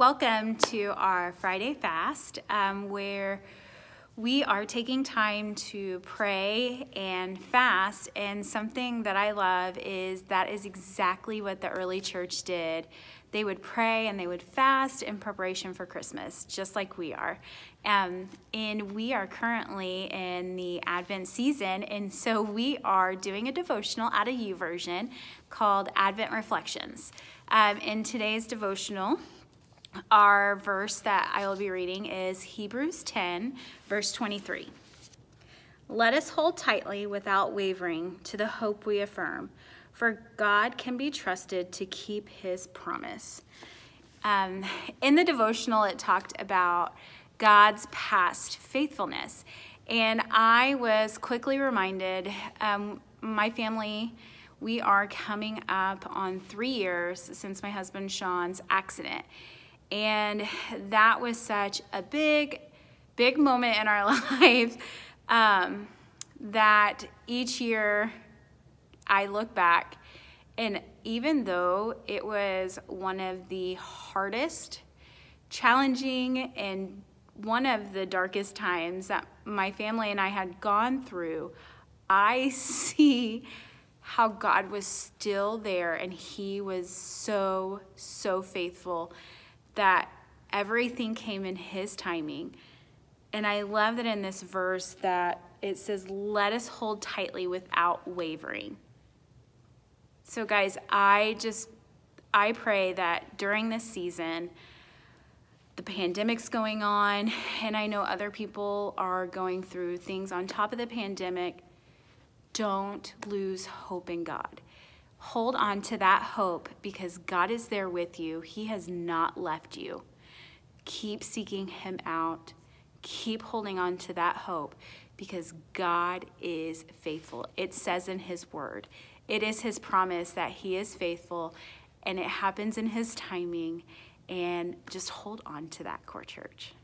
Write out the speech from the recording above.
Welcome to our Friday fast, um, where we are taking time to pray and fast. And something that I love is that is exactly what the early church did. They would pray and they would fast in preparation for Christmas, just like we are. Um, and we are currently in the Advent season, and so we are doing a devotional at a U version called Advent Reflections. Um, in today's devotional, our verse that I will be reading is Hebrews 10, verse 23. Let us hold tightly without wavering to the hope we affirm, for God can be trusted to keep his promise. Um, in the devotional, it talked about God's past faithfulness. And I was quickly reminded um, my family, we are coming up on three years since my husband Sean's accident. And that was such a big, big moment in our lives um, that each year I look back and even though it was one of the hardest, challenging, and one of the darkest times that my family and I had gone through, I see how God was still there and He was so, so faithful that everything came in his timing. And I love that in this verse that it says, let us hold tightly without wavering. So, guys, I just, I pray that during this season, the pandemic's going on, and I know other people are going through things on top of the pandemic. Don't lose hope in God. Hold on to that hope because God is there with you. He has not left you. Keep seeking Him out. Keep holding on to that hope because God is faithful. It says in His Word, it is His promise that He is faithful and it happens in His timing. And just hold on to that, core church.